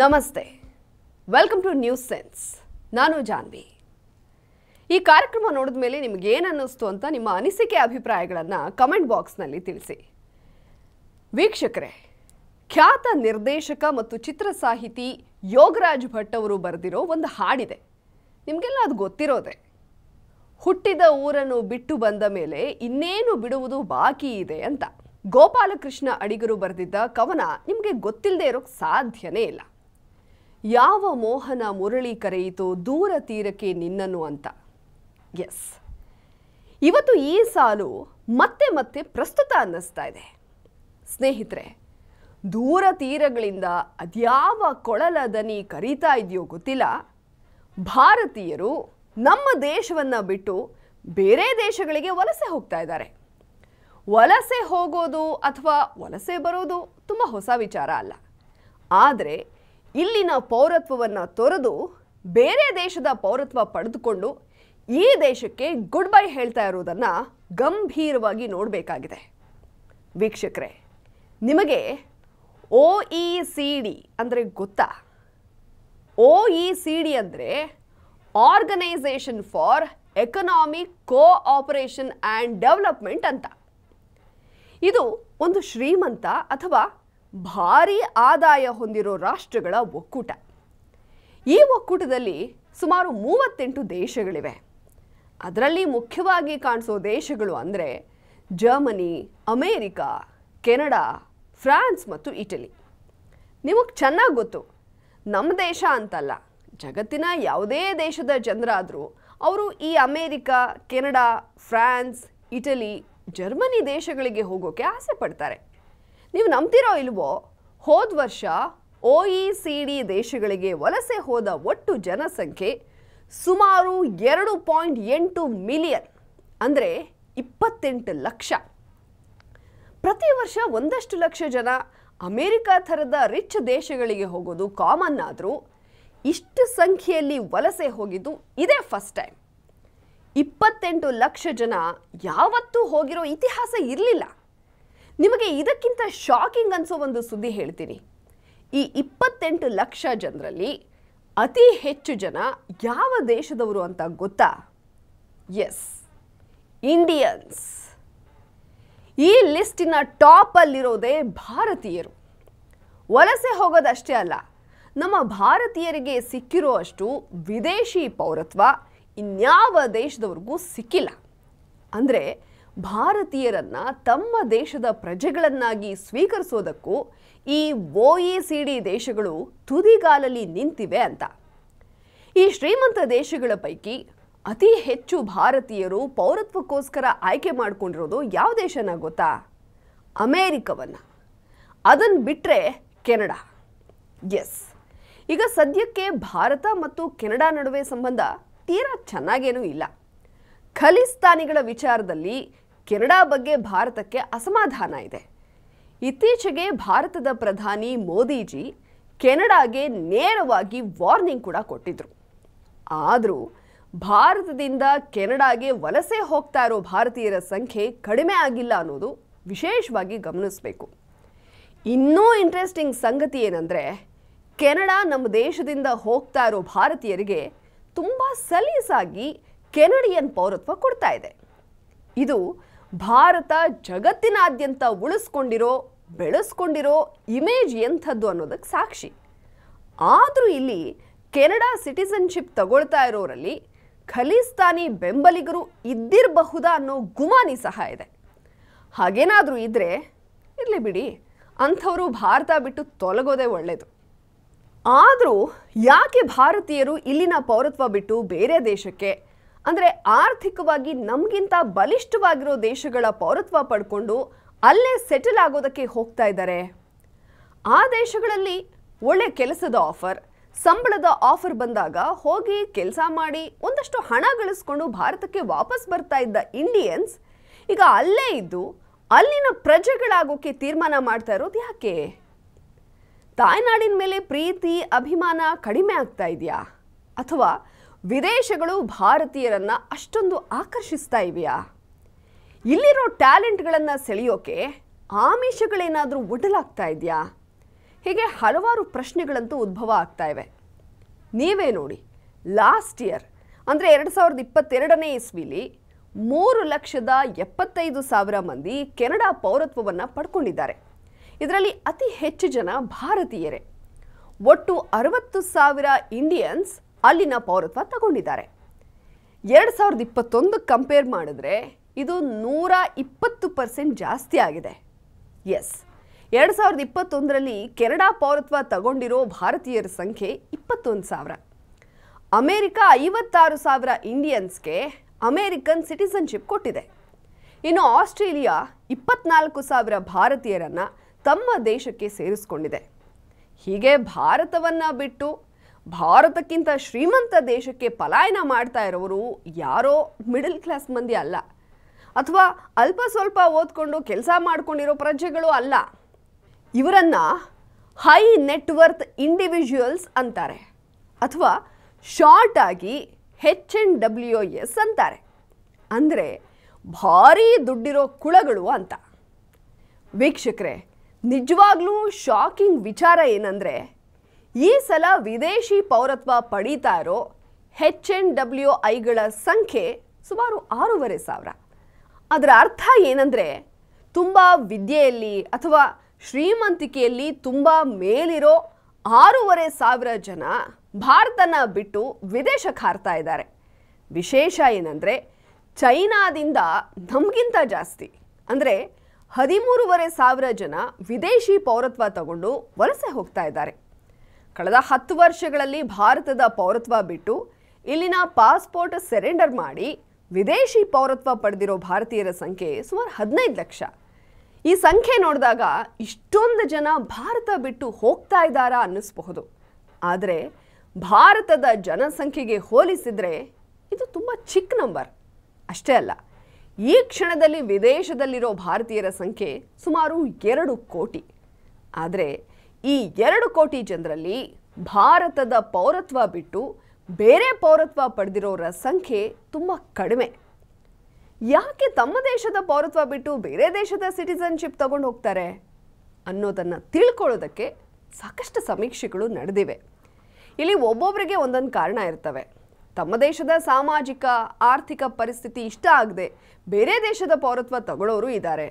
ನಮಸ್ತೆ welcome two news sense ನಾನು ಜಾನ್ವಿ ಈ ಕಾರ್ಯಕ್ರಮ ನೋಡಿದ ಮೇಲೆ ನಿಮಗೆ ಏನು ಅನ್ನಿಸ್ತು ಅಂತ ನಿಮ್ಮ ಅನಿಸಿಕೆ ಅಭಿಪ್ರಾಯಗಳನ್ನು ಕಮೆಂಟ್ ಬಾಕ್ಸ್ನಲ್ಲಿ ತಿಳಿಸಿ ವೀಕ್ಷಕರೇ ಖ್ಯಾತ ನಿರ್ದೇಶಕ ಮತ್ತು ಚಿತ್ರ ಸಾಹಿತಿ ಯೋಗರಾಜ್ ಭಟ್ ಅವರು ಬರೆದಿರೋ ಒಂದು ಹಾಡಿದೆ ನಿಮಗೆಲ್ಲ ಅದು ಗೊತ್ತಿರೋದೆ ಹುಟ್ಟಿದ ಊರನ್ನು ಬಿಟ್ಟು ಬಂದ ಮೇಲೆ ಇನ್ನೇನು ಬಿಡುವುದು ಬಾಕಿ ಇದೆ ಅಂತ ಗೋಪಾಲಕೃಷ್ಣ ಅಡಿಗರು ಬರೆದಿದ್ದ ಕವನ ನಿಮಗೆ ಗೊತ್ತಿಲ್ಲದೆ ಇರೋಕ್ಕೆ ಸಾಧ್ಯನೇ ಇಲ್ಲ ಯಾವ ಮೋಹನ ಮುರಳಿ ಕರೆಯಿತು ದೂರ ತೀರಕ್ಕೆ ನಿನ್ನನು ಅಂತ ಎಸ್ ಇವತ್ತು ಈ ಸಾಲು ಮತ್ತೆ ಮತ್ತೆ ಪ್ರಸ್ತುತ ಅನ್ನಿಸ್ತಾ ಇದೆ ಸ್ನೇಹಿತರೆ ದೂರ ತೀರಗಳಿಂದ ಅದ್ಯಾವ ಕೊಳಲ ದನಿ ಕರೀತಾ ಇದೆಯೋ ಗೊತ್ತಿಲ್ಲ ಭಾರತೀಯರು ನಮ್ಮ ದೇಶವನ್ನು ಬಿಟ್ಟು ಬೇರೆ ದೇಶಗಳಿಗೆ ವಲಸೆ ಹೋಗ್ತಾ ಇದ್ದಾರೆ ವಲಸೆ ಹೋಗೋದು ಅಥವಾ ವಲಸೆ ಬರೋದು ತುಂಬ ಹೊಸ ವಿಚಾರ ಅಲ್ಲ ಆದರೆ ಇಲ್ಲಿನ ಪೌರತ್ವವನ್ನು ತೊರೆದು ಬೇರೆ ದೇಶದ ಪೌರತ್ವ ಪಡೆದುಕೊಂಡು ಈ ದೇಶಕ್ಕೆ ಗುಡ್ ಬೈ ಹೇಳ್ತಾ ಇರುವುದನ್ನು ಗಂಭೀರವಾಗಿ ನೋಡಬೇಕಾಗಿದೆ ವೀಕ್ಷಕರೇ ನಿಮಗೆ O E e C D ಅಂದರೆ ಗೊತ್ತಾ ಓ ಇ ಸಿ ಡಿ ಅಂದರೆ organisation for economic cooperation and development ಅಂತ ಇದು ಒಂದು ಶ್ರೀಮಂತ ಅಥವಾ ಭಾರಿ ಆದಾಯ ಹೊಂದಿರೋ ರಾಷ್ಟ್ರಗಳ ಒಕ್ಕೂಟ ಈ ಒಕ್ಕೂಟದಲ್ಲಿ ಸುಮಾರು ಮೂವತ್ತೆಂಟು ದೇಶಗಳಿವೆ ಅದರಲ್ಲಿ ಮುಖ್ಯವಾಗಿ ಕಾಣಿಸೋ ದೇಶಗಳು ಅಂದರೆ ಜರ್ಮನಿ ಅಮೇರಿಕಾ ಕೆನಡಾ ಫ್ರಾನ್ಸ್ ಮತ್ತು ಇಟಲಿ ನಿಮಗೆ ಚೆನ್ನಾಗಿ ಗೊತ್ತು ನಮ್ಮ ದೇಶ ಅಂತಲ್ಲ ಜಗತ್ತಿನ ಯಾವುದೇ ದೇಶದ ಜನರಾದರೂ ಅವರು ಈ America Canada France Italy Germany ದೇಶಗಳಿಗೆ ಹೋಗೋಕ್ಕೆ ಆಸೆ ಪಡ್ತಾರೆ ನೀವು ನಂಬ್ತಿರೋ ಇಲ್ವೋ ಹೋದ ವರ್ಷ ಒ ಇ ಸಿ ಡಿ ದೇಶಗಳಿಗೆ ವಲಸೆ ಹೋದ ಒಟ್ಟು ಜನಸಂಖ್ಯೆ ಸುಮಾರು ಎರಡು ಪಾಯಿಂಟ್ ಎಂಟು ಮಿಲಿಯನ್ ಅಂದರೆ ಇಪ್ಪತ್ತೆಂಟು ಲಕ್ಷ ಪ್ರತಿ ವರ್ಷ ಒಂದಷ್ಟು ಲಕ್ಷ ಜನ ಅಮೇರಿಕಾ ಥರದ ರಿಚ್ ದೇಶಗಳಿಗೆ ಹೋಗೋದು ಕಾಮನ್ ಆದರೂ ಇಷ್ಟು ಸಂಖ್ಯೆಯಲ್ಲಿ ವಲಸೆ ಹೋಗಿದ್ದು ಇದೇ ಫಸ್ಟ್ ಟೈಮ್ ಇಪ್ಪತ್ತೆಂಟು ಲಕ್ಷ ಜನ ಯಾವತ್ತೂ ಹೋಗಿರೋ ಇತಿಹಾಸ ಇರಲಿಲ್ಲ ನಿಮಗೆ ಇದಕ್ಕಿಂತ ಶಾಕಿಂಗ್ ಅನಿಸೋ ಒಂದು ಸುದ್ದಿ ಹೇಳ್ತೀನಿ ಈ ಇಪ್ಪತ್ತೆಂಟು ಲಕ್ಷ ಜನರಲ್ಲಿ ಅತಿ ಹೆಚ್ಚು ಜನ ಯಾವ ದೇಶದವರು ಅಂತ ಗೊತ್ತಾ ಎಸ್ ಇಂಡಿಯನ್ಸ್ ಈ ಲಿಸ್ಟಿನ ಟಾಪಲ್ಲಿರೋದೇ ಭಾರತೀಯರು ವಲಸೆ ಹೋಗೋದಷ್ಟೇ ಅಲ್ಲ ನಮ್ಮ ಭಾರತೀಯರಿಗೆ ಸಿಕ್ಕಿರೋ ಅಷ್ಟು ವಿದೇಶಿ ಪೌರತ್ವ ಇನ್ಯಾವ ದೇಶದವ್ರಿಗೂ ಸಿಕ್ಕಿಲ್ಲ ಅಂದರೆ ಭಾರತೀಯರನ್ನ ತಮ್ಮ ದೇಶದ ಪ್ರಜೆಗಳನ್ನಾಗಿ ಸ್ವೀಕರಿಸೋದಕ್ಕೂ ಈ ಒ ಎ ಸಿ ಡಿ ದೇಶಗಳು ತುದಿಗಾಲಲ್ಲಿ ನಿಂತಿವೆ ಅಂತ ಈ ಶ್ರೀಮಂತ ದೇಶಗಳ ಪೈಕಿ ಅತಿ ಹೆಚ್ಚು ಭಾರತೀಯರು ಪೌರತ್ವಕ್ಕೋಸ್ಕರ ಆಯ್ಕೆ ಮಾಡಿಕೊಂಡಿರೋದು ಯಾವ ದೇಶನ ಗೊತ್ತಾ ಅಮೇರಿಕವನ್ನು ಅದನ್ನು ಬಿಟ್ಟರೆ ಕೆನಡಾ ಎಸ್ ಈಗ ಸದ್ಯಕ್ಕೆ ಭಾರತ ಮತ್ತು ಕೆನಡಾ ನಡುವೆ ಸಂಬಂಧ ತೀರಾ ಚೆನ್ನಾಗೇನೂ ಇಲ್ಲ ಖಲಿಸ್ತಾನಿಗಳ ವಿಚಾರದಲ್ಲಿ ಕೆನಡಾ ಬಗ್ಗೆ ಭಾರತಕ್ಕೆ ಅಸಮಾಧಾನ ಇದೆ ಇತ್ತೀಚೆಗೆ ಭಾರತದ ಪ್ರಧಾನಿ ಮೋದಿಜಿ ಕೆನಡಾಗೆ ನೇರವಾಗಿ ವಾರ್ನಿಂಗ್ ಕೂಡ ಕೊಟ್ಟಿದ್ರು ಆದರೂ ಭಾರತದಿಂದ ಕೆನಡಾಗೆ ವಲಸೆ ಹೋಗ್ತಾ ಇರೋ ಭಾರತೀಯರ ಸಂಖ್ಯೆ ಕಡಿಮೆ ಆಗಿಲ್ಲ ಅನ್ನೋದು ವಿಶೇಷವಾಗಿ ಗಮನಿಸಬೇಕು ಇನ್ನೂ ಇಂಟ್ರೆಸ್ಟಿಂಗ್ ಸಂಗತಿ ಏನಂದರೆ ಕೆನಡಾ ನಮ್ಮ ದೇಶದಿಂದ ಹೋಗ್ತಾ ಇರೋ ಭಾರತೀಯರಿಗೆ ತುಂಬ ಸಲೀಸಾಗಿ ಕೆನಡಿಯನ್ ಪೌರತ್ವ ಕೊಡ್ತಾ ಇದೆ ಇದು ಭಾರತ ಜಗತ್ತಿನಾದ್ಯಂತ ಉಳಿಸ್ಕೊಂಡಿರೋ ಬೆಳೆಸ್ಕೊಂಡಿರೋ ಇಮೇಜ್ ಎಂಥದ್ದು ಅನ್ನೋದಕ್ಕೆ ಸಾಕ್ಷಿ ಆದರೂ ಇಲ್ಲಿ ಕೆನಡಾ ಸಿಟಿಸನ್ಶಿಪ್ ತಗೊಳ್ತಾ ಇರೋರಲ್ಲಿ ಖಲಿಸ್ತಾನಿ ಬೆಂಬಲಿಗರು ಇದ್ದಿರಬಹುದಾ ಅನ್ನೋ ಗುಮಾನಿ ಸಹ ಇದೆ ಹಾಗೇನಾದರೂ ಇದ್ದರೆ ಇರಲಿ ಬಿಡಿ ಅಂಥವರು ಭಾರತ ಬಿಟ್ಟು ತೊಲಗೋದೇ ಒಳ್ಳೆಯದು ಆದರೂ ಯಾಕೆ ಭಾರತೀಯರು ಇಲ್ಲಿನ ಪೌರತ್ವ ಬಿಟ್ಟು ಬೇರೆ ದೇಶಕ್ಕೆ ಅಂದರೆ ಆರ್ಥಿಕವಾಗಿ ನಮಗಿಂತ ಬಲಿಷ್ಠವಾಗಿರೋ ದೇಶಗಳ ಪೌರತ್ವ ಪಡ್ಕೊಂಡು ಅಲ್ಲೇ ಸೆಟಲ್ ಆಗೋದಕ್ಕೆ ಹೋಗ್ತಾ ಇದ್ದಾರೆ ಆ ದೇಶಗಳಲ್ಲಿ ಒಳ್ಳೆ ಕೆಲಸದ ಆಫರ್ ಸಂಬಳದ ಆಫರ್ ಬಂದಾಗ ಹೋಗಿ ಕೆಲಸ ಮಾಡಿ ಒಂದಷ್ಟು ಹಣ ಗಳಿಸ್ಕೊಂಡು ಭಾರತಕ್ಕೆ ವಾಪಸ್ ಬರ್ತಾ ಇದ್ದ ಇಂಡಿಯನ್ಸ್ ಈಗ ಅಲ್ಲೇ ಇದ್ದು ಅಲ್ಲಿನ ಪ್ರಜೆಗಳಾಗೋಕ್ಕೆ ತೀರ್ಮಾನ ಮಾಡ್ತಾ ಇರೋದು ಯಾಕೆ ತಾಯ್ನಾಡಿನ ಮೇಲೆ ಪ್ರೀತಿ ಅಭಿಮಾನ ಕಡಿಮೆ ಆಗ್ತಾ ಇದೆಯಾ ಅಥವಾ ವಿದೇಶಗಳು ಭಾರತೀಯರನ್ನು ಅಷ್ಟೊಂದು ಆಕರ್ಷಿಸ್ತಾ ಇವೆಯಾ ಇಲ್ಲಿರೋ ಟ್ಯಾಲೆಂಟ್ಗಳನ್ನು ಸೆಳೆಯೋಕೆ ಆಮಿಷಗಳೇನಾದರೂ ಒಡಲಾಗ್ತಾ ಇದೆಯಾ ಹೀಗೆ ಹಲವಾರು ಪ್ರಶ್ನೆಗಳಂತೂ ಉದ್ಭವ ಆಗ್ತಾ ಇವೆ ನೀವೇ ನೋಡಿ ಲಾಸ್ಟ್ ಇಯರ್ ಅಂದರೆ ಎರಡು ಸಾವಿರದ ಇಪ್ಪತ್ತೆರಡನೇ ಇಸ್ವಿಲಿ ಮೂರು ಲಕ್ಷದ ಎಪ್ಪತ್ತೈದು ಸಾವಿರ ಮಂದಿ ಕೆನಡಾ ಪೌರತ್ವವನ್ನು ಪಡ್ಕೊಂಡಿದ್ದಾರೆ ಇದರಲ್ಲಿ ಅತಿ ಹೆಚ್ಚು ಜನ ಭಾರತೀಯರೇ ಒಟ್ಟು ಅರವತ್ತು ಸಾವಿರ ಇಂಡಿಯನ್ಸ್ ಅಲ್ಲಿನ ಪೌರತ್ವ ತಗೊಂಡಿದ್ದಾರೆ ಎರಡು ಸಾವಿರದ ಇಪ್ಪತ್ತೊಂದು ಕಂಪೇರ್ ಮಾಡಿದ್ರೆ ಇದು ನೂರ ಇಪ್ಪತ್ತು ಪರ್ಸೆಂಟ್ ಜಾಸ್ತಿ ಆಗಿದೆ ಎಸ್ ಎರಡು ಸಾವಿರದ ಇಪ್ಪತ್ತೊಂದರಲ್ಲಿ ಕೆನಡಾ ಪೌರತ್ವ ತಗೊಂಡಿರೋ ಭಾರತೀಯರ ಸಂಖ್ಯೆ ಇಪ್ಪತ್ತೊಂದು ಸಾವಿರ ಅಮೇರಿಕಾ ಐವತ್ತಾರು ಸಾವಿರ ಇಂಡಿಯನ್ಸ್ಗೆ ಅಮೇರಿಕನ್ ಸಿಟಿಸನ್ಶಿಪ್ ಕೊಟ್ಟಿದೆ ಇನ್ನು ಆಸ್ಟ್ರೇಲಿಯಾ ಇಪ್ಪತ್ನಾಲ್ಕು ಸಾವಿರ ಭಾರತೀಯರನ್ನು ತಮ್ಮ ದೇಶಕ್ಕೆ ಸೇರಿಸ್ಕೊಂಡಿದೆ ಹೀಗೆ ಭಾರತವನ್ನು ಬಿಟ್ಟು ಭಾರತಕ್ಕಿಂತ ಶ್ರೀಮಂತ ದೇಶಕ್ಕೆ ಪಲಾಯನ ಮಾಡ್ತಾ ಇರೋರು ಯಾರೋ ಮಿಡಲ್ ಕ್ಲಾಸ್ ಮಂದಿ ಅಲ್ಲ ಅಥವಾ ಅಲ್ಪ ಸ್ವಲ್ಪ ಓದ್ಕೊಂಡು ಕೆಲಸ ಮಾಡ್ಕೊಂಡಿರೋ ಪ್ರಜೆಗಳು ಅಲ್ಲ ಇವರನ್ನು ಹೈ ನೆಟ್ವರ್ತ್ ಇಂಡಿವಿಜುವಲ್ಸ್ ಅಂತಾರೆ ಅಥವಾ ಶಾರ್ಟ್ ಆಗಿ ಹೆಚ್ ಎನ್ ಡಬ್ಲ್ಯೂ ಎಸ್ ಅಂತಾರೆ ಅಂದರೆ ಭಾರೀ ದುಡ್ಡಿರೋ ಕುಳಗಳು ಅಂತ ವೀಕ್ಷಕರೇ ನಿಜವಾಗ್ಲೂ ಶಾಕಿಂಗ್ ವಿಚಾರ ಏನಂದರೆ ಈ ಸಲ ವಿದೇಶಿ ಪೌರತ್ವ ಪಡೀತಾ ಇರೋ ಹೆಚ್ ಎನ್ ಡಬ್ಲ್ಯೂ ಐಗಳ ಸಂಖ್ಯೆ ಸುಮಾರು ಆರೂವರೆ ಸಾವಿರ ಅದರ ಅರ್ಥ ಏನಂದರೆ ತುಂಬ ವಿದ್ಯೆಯಲ್ಲಿ ಅಥವಾ ಶ್ರೀಮಂತಿಕೆಯಲ್ಲಿ ತುಂಬ ಮೇಲಿರೋ ಆರೂವರೆ ಸಾವಿರ ಜನ ಭಾರತನ ಬಿಟ್ಟು ವಿದೇಶಕ್ಕೆ ಹಾರ್ತಾ ಇದ್ದಾರೆ ವಿಶೇಷ ಏನಂದರೆ ಚೈನಾದಿಂದ ನಮಗಿಂತ ಜಾಸ್ತಿ ಅಂದರೆ ಹದಿಮೂರುವರೆ ಸಾವಿರ ಜನ ವಿದೇಶಿ ಪೌರತ್ವ ತಗೊಂಡು ವಲಸೆ ಹೋಗ್ತಾ ಇದ್ದಾರೆ ಕಳೆದ ಹತ್ತು ವರ್ಷಗಳಲ್ಲಿ ಭಾರತದ ಪೌರತ್ವ ಬಿಟ್ಟು ಇಲ್ಲಿನ ಪಾಸ್ಪೋರ್ಟ್ ಸೆರೆಂಡರ್ ಮಾಡಿ ವಿದೇಶಿ ಪೌರತ್ವ ಪಡೆದಿರೋ ಭಾರತೀಯರ ಸಂಖ್ಯೆ ಸುಮಾರು ಹದಿನೈದು ಲಕ್ಷ ಈ ಸಂಖ್ಯೆ ನೋಡಿದಾಗ ಇಷ್ಟೊಂದು ಜನ ಭಾರತ ಬಿಟ್ಟು ಹೋಗ್ತಾ ಇದ್ದಾರಾ ಅನ್ನಿಸ್ಬಹುದು ಆದರೆ ಭಾರತದ ಜನಸಂಖ್ಯೆಗೆ ಹೋಲಿಸಿದರೆ ಇದು ತುಂಬ ಚಿಕ್ಕ ನಂಬರ್ ಅಷ್ಟೇ ಅಲ್ಲ ಈ ಕ್ಷಣದಲ್ಲಿ ವಿದೇಶದಲ್ಲಿರೋ ಭಾರತೀಯರ ಸಂಖ್ಯೆ ಸುಮಾರು ಎರಡು ಕೋಟಿ ಆದರೆ ಈ ಎರಡು ಕೋಟಿ ಜನರಲ್ಲಿ ಭಾರತದ ಪೌರತ್ವ ಬಿಟ್ಟು ಬೇರೆ ಪೌರತ್ವ ಪಡೆದಿರೋರ ಸಂಖ್ಯೆ ತುಂಬ ಕಡಿಮೆ ಯಾಕೆ ತಮ್ಮ ದೇಶದ ಪೌರತ್ವ ಬಿಟ್ಟು ಬೇರೆ ದೇಶದ ಸಿಟಿಸನ್ಶಿಪ್ ತಗೊಂಡು ಹೋಗ್ತಾರೆ ಅನ್ನೋದನ್ನು ತಿಳ್ಕೊಳ್ಳೋದಕ್ಕೆ ಸಾಕಷ್ಟು ಸಮೀಕ್ಷೆಗಳು ನಡೆದಿವೆ ಇಲ್ಲಿ ಒಬ್ಬೊಬ್ಬರಿಗೆ ಒಂದೊಂದು ಕಾರಣ ಇರ್ತವೆ ತಮ್ಮ ದೇಶದ ಸಾಮಾಜಿಕ ಆರ್ಥಿಕ ಪರಿಸ್ಥಿತಿ ಇಷ್ಟ ಆಗದೆ ಬೇರೆ ದೇಶದ ಪೌರತ್ವ ತಗೊಳ್ಳೋರು ಇದ್ದಾರೆ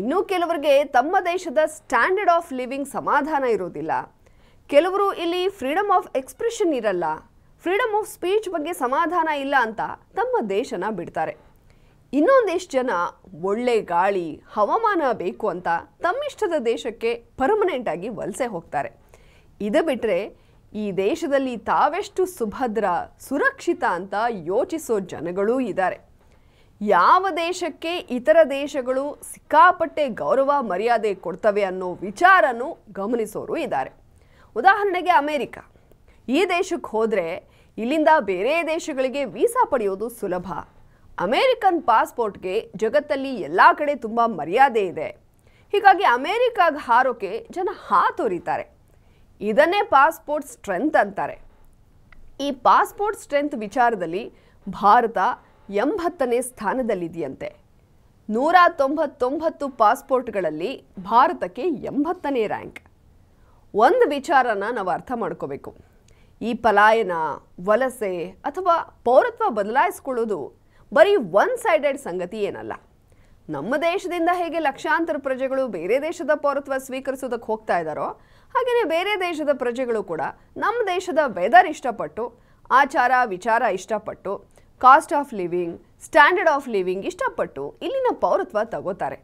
ಇನ್ನೂ ಕೆಲವರಿಗೆ ತಮ್ಮ ದೇಶದ ಸ್ಟ್ಯಾಂಡರ್ಡ್ ಆಫ್ ಲಿವಿಂಗ್ ಸಮಾಧಾನ ಇರೋದಿಲ್ಲ ಕೆಲವರು ಇಲ್ಲಿ ಫ್ರೀಡಮ್ ಆಫ್ ಎಕ್ಸ್ಪ್ರೆಷನ್ ಇರಲ್ಲ ಫ್ರೀಡಮ್ ಆಫ್ ಸ್ಪೀಚ್ ಬಗ್ಗೆ ಸಮಾಧಾನ ಇಲ್ಲ ಅಂತ ತಮ್ಮ ದೇಶನ ಬಿಡ್ತಾರೆ ಇನ್ನೊಂದಿಷ್ಟು ಜನ ಒಳ್ಳೆ ಗಾಳಿ ಹವಾಮಾನ ಬೇಕು ಅಂತ ತಮ್ಮಿಷ್ಟದ ದೇಶಕ್ಕೆ ಪರ್ಮನೆಂಟ್ ಆಗಿ ವಲಸೆ ಹೋಗ್ತಾರೆ ಇದು ಬಿಟ್ಟರೆ ಈ ದೇಶದಲ್ಲಿ ತಾವೆಷ್ಟು ಸುಭದ್ರ ಸುರಕ್ಷಿತ ಅಂತ ಯೋಚಿಸೋ ಜನಗಳೂ ಇದ್ದಾರೆ ಯಾವ ದೇಶಕ್ಕೆ ಇತರ ದೇಶಗಳು ಸಿಕ್ಕಾಪಟ್ಟೆ ಗೌರವ ಮರ್ಯಾದೆ ಕೊಡ್ತವೆ ಅನ್ನೋ ವಿಚಾರನು ಗಮನಿಸೋರು ಇದ್ದಾರೆ ಉದಾಹರಣೆಗೆ ಅಮೇರಿಕ ಈ ದೇಶಕ್ಕೆ ಹೋದರೆ ಇಲ್ಲಿಂದ ಬೇರೆ ದೇಶಗಳಿಗೆ ವೀಸಾ ಪಡೆಯೋದು ಸುಲಭ ಅಮೇರಿಕನ್ ಪಾಸ್ಪೋರ್ಟ್ಗೆ ಜಗತ್ತಲ್ಲಿ ಎಲ್ಲ ಕಡೆ ತುಂಬ ಮರ್ಯಾದೆ ಇದೆ ಹೀಗಾಗಿ ಅಮೇರಿಕಾಗೆ ಹಾರೋಕೆ ಜನ ಹಾತೊರಿತಾರೆ ಇದನ್ನೇ ಪಾಸ್ಪೋರ್ಟ್ ಸ್ಟ್ರೆಂತ್ ಅಂತಾರೆ ಈ ಪಾಸ್ಪೋರ್ಟ್ ಸ್ಟ್ರೆಂತ್ ವಿಚಾರದಲ್ಲಿ ಭಾರತ ಎಂಬತ್ತನೇ ಸ್ಥಾನದಲ್ಲಿದೆಯಂತೆ ನೂರ ತೊಂಬತ್ತೊಂಬತ್ತು ಪಾಸ್ಪೋರ್ಟ್ಗಳಲ್ಲಿ ಭಾರತಕ್ಕೆ ಎಂಬತ್ತನೇ ರ್ಯಾಂಕ್ ಒಂದು ವಿಚಾರನ ನಾವು ಅರ್ಥ ಮಾಡ್ಕೋಬೇಕು ಈ ಪಲಾಯನ ವಲಸೆ ಅಥವಾ ಪೌರತ್ವ ಬದಲಾಯಿಸ್ಕೊಳ್ಳೋದು ಬರೀ ಒನ್ ಸೈಡೆಡ್ ಸಂಗತಿ ಏನಲ್ಲ ನಮ್ಮ ದೇಶದಿಂದ ಹೇಗೆ ಲಕ್ಷಾಂತರ ಪ್ರಜೆಗಳು ಬೇರೆ ದೇಶದ ಪೌರತ್ವ ಸ್ವೀಕರಿಸೋದಕ್ಕೆ ಹೋಗ್ತಾ ಇದ್ದಾರೋ ಹಾಗೆಯೇ ಬೇರೆ ದೇಶದ ಪ್ರಜೆಗಳು ಕೂಡ ನಮ್ಮ ದೇಶದ ವೆದರ್ ಇಷ್ಟಪಟ್ಟು ಆಚಾರ ವಿಚಾರ ಇಷ್ಟಪಟ್ಟು cost of living standard of living ಇಷ್ಟಪಟ್ಟು ಇಲ್ಲಿನ ಪೌರತ್ವ ತಗೋತಾರೆ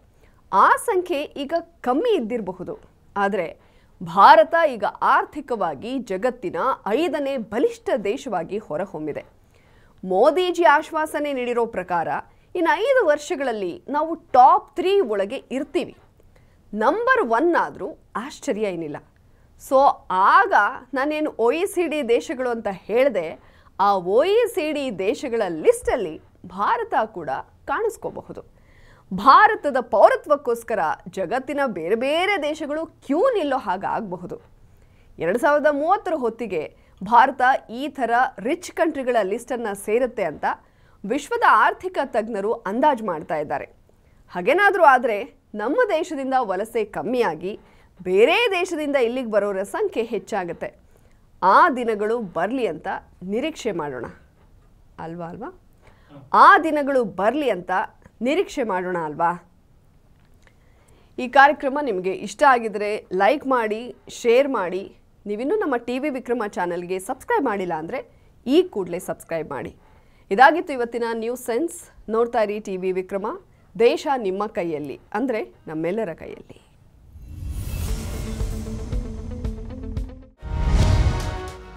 ಆ ಸಂಖ್ಯೆ ಈಗ ಕಮ್ಮಿ ಇದ್ದಿರಬಹುದು ಆದರೆ ಭಾರತ ಈಗ ಆರ್ಥಿಕವಾಗಿ ಜಗತ್ತಿನ ಐದನೇ ಬಲಿಷ್ಠ ದೇಶವಾಗಿ ಹೊರಹೊಮ್ಮಿದೆ ಮೋದಿಜಿ ಆಶ್ವಾಸನೆ ನೀಡಿರೋ ಪ್ರಕಾರ ಇನ್ನು ಐದು ವರ್ಷಗಳಲ್ಲಿ ನಾವು ಟಾಪ್ ತ್ರೀ ಒಳಗೆ ಇರ್ತೀವಿ ನಂಬರ್ ಒನ್ ಆದರೂ ಆಶ್ಚರ್ಯ ಏನಿಲ್ಲ ಸೊ ಆಗ ನಾನೇನು ಒ ಇ ಸಿ ಡಿ ದೇಶಗಳು ಅಂತ ಹೇಳಿದೆ ಆ ಒ ಎ ಸಿ ಡಿ ದೇಶಗಳ ಲಿಸ್ಟಲ್ಲಿ ಭಾರತ ಕೂಡ ಕಾಣಿಸ್ಕೋಬಹುದು ಭಾರತದ ಪೌರತ್ವಕ್ಕೋಸ್ಕರ ಜಗತ್ತಿನ ಬೇರೆ ಬೇರೆ ದೇಶಗಳು ಕ್ಯೂ ನಿಲ್ಲೋ ಹಾಗಾಗಬಹುದು ಎರಡು ಸಾವಿರದ ಮೂವತ್ತರ ಹೊತ್ತಿಗೆ ಭಾರತ ಈ ಥರ ರಿಚ್ ಕಂಟ್ರಿಗಳ ಲಿಸ್ಟನ್ನು ಸೇರುತ್ತೆ ಅಂತ ವಿಶ್ವದ ಆರ್ಥಿಕ ತಜ್ಞರು ಅಂದಾಜು ಮಾಡ್ತಾ ಇದ್ದಾರೆ ಹಾಗೇನಾದರೂ ಆದರೆ ನಮ್ಮ ದೇಶದಿಂದ ವಲಸೆ ಕಮ್ಮಿಯಾಗಿ ಬೇರೆ ದೇಶದಿಂದ ಇಲ್ಲಿಗೆ ಬರೋರ ಸಂಖ್ಯೆ ಹೆಚ್ಚಾಗುತ್ತೆ ಆ ದಿನಗಳು ಬರಲಿ ಅಂತ ನಿರೀಕ್ಷೆ ಮಾಡೋಣ ಅಲ್ವಾ ಅಲ್ವಾ ಆ ದಿನಗಳು ಬರಲಿ ಅಂತ ನಿರೀಕ್ಷೆ ಮಾಡೋಣ ಅಲ್ವಾ ಈ ಕಾರ್ಯಕ್ರಮ ನಿಮಗೆ ಇಷ್ಟ ಆಗಿದರೆ ಲೈಕ್ ಮಾಡಿ ಶೇರ್ ಮಾಡಿ ನೀವಿನ್ನೂ ನಮ್ಮ ಟಿ ವಿ ವಿಕ್ರಮ ಚಾನಲ್ಗೆ ಸಬ್ಸ್ಕ್ರೈಬ್ ಮಾಡಿಲ್ಲ ಅಂದರೆ ಈ ಕೂಡಲೇ ಸಬ್ಸ್ಕ್ರೈಬ್ ಮಾಡಿ ಇದಾಗಿತ್ತು ಇವತ್ತಿನ ನ್ಯೂಸ್ ಸೆನ್ಸ್ ನೋಡ್ತಾ ಇರಿ ಟಿ ವಿ ವಿಕ್ರಮ ದೇಶ ನಿಮ್ಮ ಕೈಯಲ್ಲಿ ಅಂದರೆ ನಮ್ಮೆಲ್ಲರ ಕೈಯಲ್ಲಿ